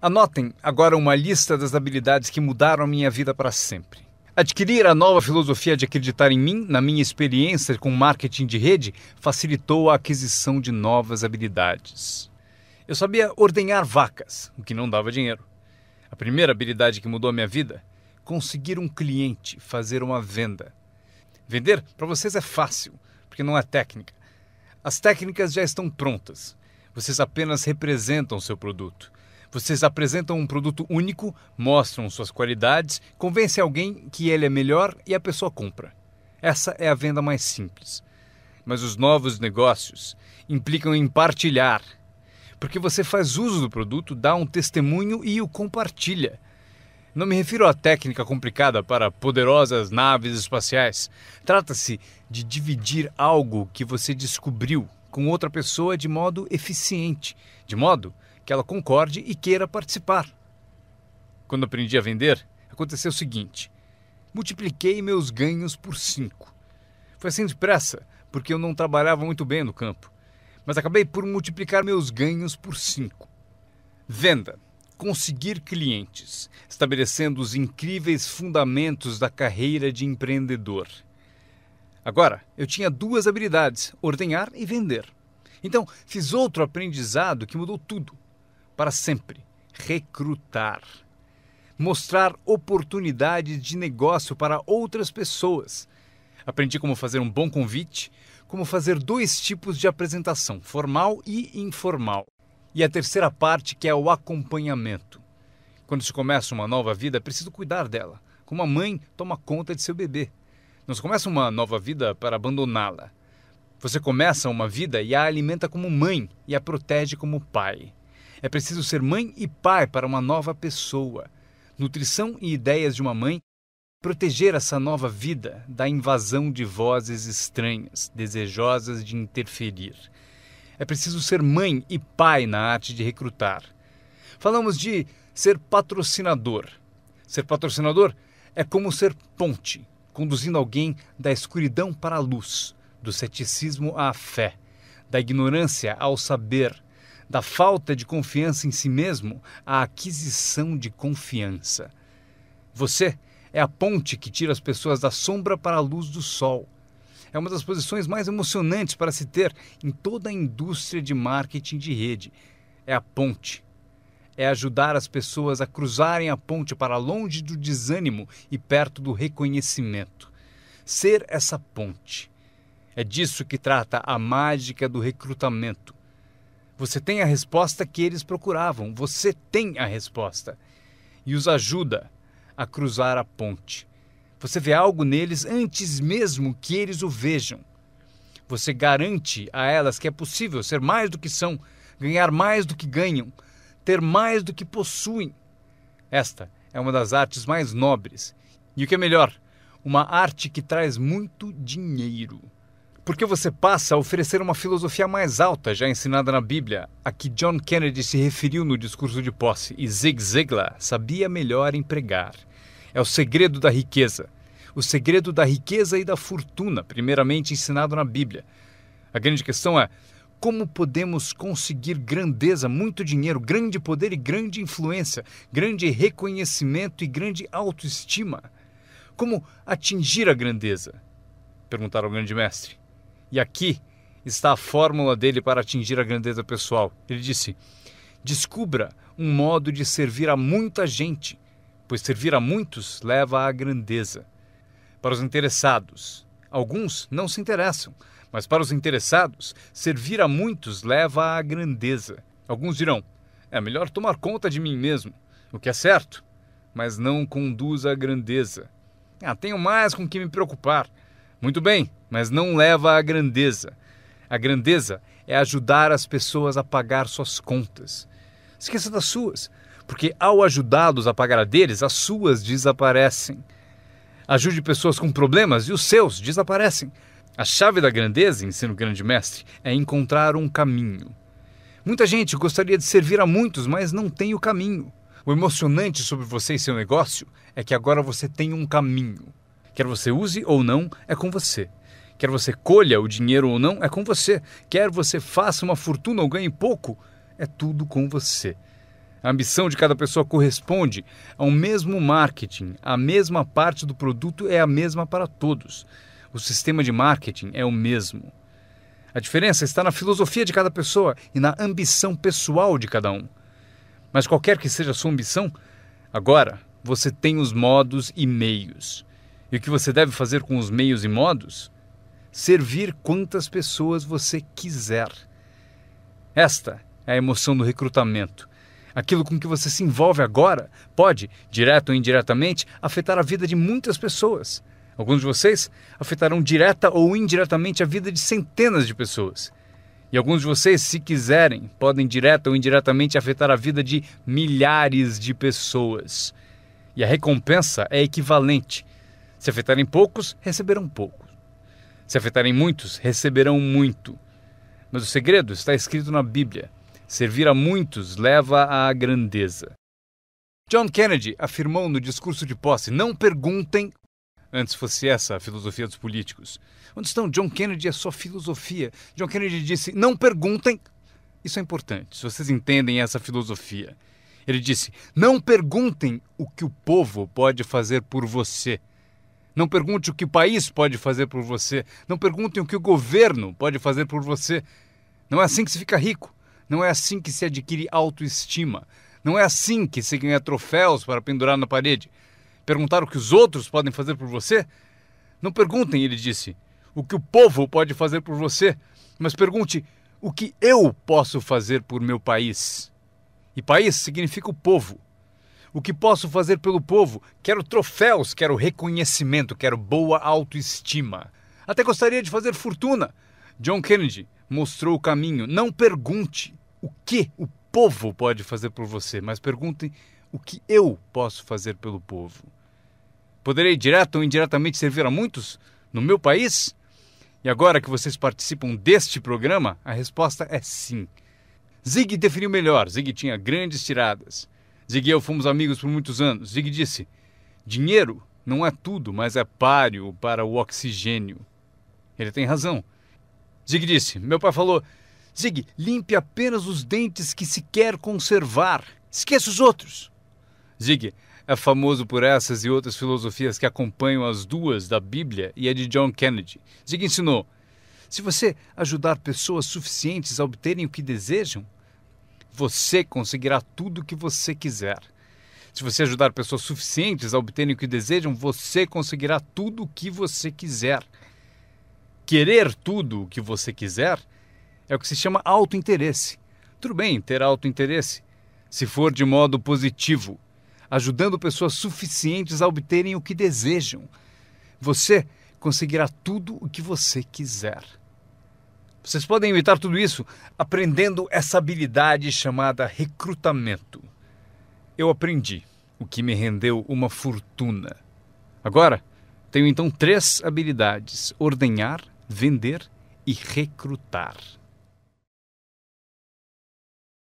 Anotem agora uma lista das habilidades que mudaram a minha vida para sempre. Adquirir a nova filosofia de acreditar em mim, na minha experiência com marketing de rede, facilitou a aquisição de novas habilidades. Eu sabia ordenhar vacas, o que não dava dinheiro. A primeira habilidade que mudou a minha vida: conseguir um cliente, fazer uma venda. Vender para vocês é fácil, porque não é técnica. As técnicas já estão prontas. Vocês apenas representam seu produto. Vocês apresentam um produto único, mostram suas qualidades, convencem alguém que ele é melhor e a pessoa compra. Essa é a venda mais simples. Mas os novos negócios implicam em partilhar. Porque você faz uso do produto, dá um testemunho e o compartilha. Não me refiro à técnica complicada para poderosas naves espaciais. Trata-se de dividir algo que você descobriu com outra pessoa de modo eficiente, de modo que ela concorde e queira participar. Quando aprendi a vender, aconteceu o seguinte: multipliquei meus ganhos por cinco. Foi assim depressa, porque eu não trabalhava muito bem no campo, mas acabei por multiplicar meus ganhos por cinco. Venda conseguir clientes, estabelecendo os incríveis fundamentos da carreira de empreendedor. Agora, eu tinha duas habilidades: ordenhar e vender. Então, fiz outro aprendizado que mudou tudo para sempre. Recrutar. Mostrar oportunidades de negócio para outras pessoas. Aprendi como fazer um bom convite, como fazer dois tipos de apresentação, formal e informal. E a terceira parte, que é o acompanhamento. Quando se começa uma nova vida, é preciso cuidar dela, como a mãe toma conta de seu bebê. Não se começa uma nova vida para abandoná-la. Você começa uma vida e a alimenta como mãe e a protege como pai. É preciso ser mãe e pai para uma nova pessoa. Nutrição e ideias de uma mãe proteger essa nova vida da invasão de vozes estranhas, desejosas de interferir. É preciso ser mãe e pai na arte de recrutar. Falamos de ser patrocinador. Ser patrocinador é como ser ponte, conduzindo alguém da escuridão para a luz, do ceticismo à fé, da ignorância ao saber, da falta de confiança em si mesmo à aquisição de confiança. Você é a ponte que tira as pessoas da sombra para a luz do sol. É uma das posições mais emocionantes para se ter em toda a indústria de marketing de rede. É a ponte. É ajudar as pessoas a cruzarem a ponte para longe do desânimo e perto do reconhecimento. Ser essa ponte. É disso que trata a mágica do recrutamento você tem a resposta que eles procuravam. Você tem a resposta. E os ajuda a cruzar a ponte. Você vê algo neles antes mesmo que eles o vejam. Você garante a elas que é possível ser mais do que são, ganhar mais do que ganham, ter mais do que possuem. Esta é uma das artes mais nobres. E o que é melhor, uma arte que traz muito dinheiro porque você passa a oferecer uma filosofia mais alta já ensinada na Bíblia, a que John Kennedy se referiu no discurso de posse, e Zig Ziglar sabia melhor empregar. É o segredo da riqueza. O segredo da riqueza e da fortuna, primeiramente ensinado na Bíblia. A grande questão é como podemos conseguir grandeza, muito dinheiro, grande poder e grande influência, grande reconhecimento e grande autoestima? Como atingir a grandeza? Perguntaram ao grande mestre. E aqui está a fórmula dele para atingir a grandeza pessoal. Ele disse: descubra um modo de servir a muita gente, pois servir a muitos leva à grandeza. Para os interessados, alguns não se interessam, mas para os interessados, servir a muitos leva à grandeza. Alguns dirão: é melhor tomar conta de mim mesmo, o que é certo, mas não conduz à grandeza. Ah, tenho mais com que me preocupar. Muito bem, mas não leva à grandeza. A grandeza é ajudar as pessoas a pagar suas contas. Esqueça das suas, porque ao ajudá-los a pagar a deles, as suas desaparecem. Ajude pessoas com problemas e os seus desaparecem. A chave da grandeza, ensino grande mestre, é encontrar um caminho. Muita gente gostaria de servir a muitos, mas não tem o caminho. O emocionante sobre você e seu negócio é que agora você tem um caminho. Quer você use ou não, é com você. Quer você colha o dinheiro ou não, é com você. Quer você faça uma fortuna ou ganhe pouco, é tudo com você. A ambição de cada pessoa corresponde ao mesmo marketing, a mesma parte do produto é a mesma para todos. O sistema de marketing é o mesmo. A diferença está na filosofia de cada pessoa e na ambição pessoal de cada um. Mas qualquer que seja a sua ambição, agora você tem os modos e meios. E o que você deve fazer com os meios e modos? Servir quantas pessoas você quiser. Esta é a emoção do recrutamento. Aquilo com que você se envolve agora pode, direto ou indiretamente, afetar a vida de muitas pessoas. Alguns de vocês afetarão direta ou indiretamente a vida de centenas de pessoas. E alguns de vocês, se quiserem, podem direta ou indiretamente afetar a vida de milhares de pessoas. E a recompensa é equivalente. Se afetarem poucos, receberão pouco. Se afetarem muitos, receberão muito. Mas o segredo está escrito na Bíblia: servir a muitos leva à grandeza. John Kennedy afirmou no discurso de posse: não perguntem. Antes fosse essa a filosofia dos políticos. Onde estão John Kennedy e a sua filosofia? John Kennedy disse: não perguntem. Isso é importante, se vocês entendem essa filosofia. Ele disse: não perguntem o que o povo pode fazer por você. Não pergunte o que o país pode fazer por você. Não pergunte o que o governo pode fazer por você. Não é assim que se fica rico. Não é assim que se adquire autoestima. Não é assim que se ganha troféus para pendurar na parede. Perguntar o que os outros podem fazer por você? Não perguntem, ele disse, o que o povo pode fazer por você, mas pergunte o que eu posso fazer por meu país. E país significa o povo. O que posso fazer pelo povo? Quero troféus, quero reconhecimento, quero boa autoestima. Até gostaria de fazer fortuna. John Kennedy mostrou o caminho. Não pergunte o que o povo pode fazer por você, mas pergunte o que eu posso fazer pelo povo. Poderei direto ou indiretamente servir a muitos no meu país? E agora que vocês participam deste programa, a resposta é sim. Zig definiu melhor. Zig tinha grandes tiradas. Zig e eu fomos amigos por muitos anos. Zig disse: Dinheiro não é tudo, mas é páreo para o oxigênio. Ele tem razão. Zig disse: Meu pai falou: Zig, limpe apenas os dentes que se quer conservar. Esqueça os outros. Zig é famoso por essas e outras filosofias que acompanham as duas da Bíblia e a de John Kennedy. Zig ensinou: se você ajudar pessoas suficientes a obterem o que desejam, você conseguirá tudo o que você quiser. Se você ajudar pessoas suficientes a obterem o que desejam, você conseguirá tudo o que você quiser. Querer tudo o que você quiser é o que se chama interesse. Tudo bem ter interesse, se for de modo positivo, ajudando pessoas suficientes a obterem o que desejam. Você conseguirá tudo o que você quiser. Vocês podem evitar tudo isso aprendendo essa habilidade chamada recrutamento. Eu aprendi, o que me rendeu uma fortuna. Agora, tenho então três habilidades: ordenhar, vender e recrutar.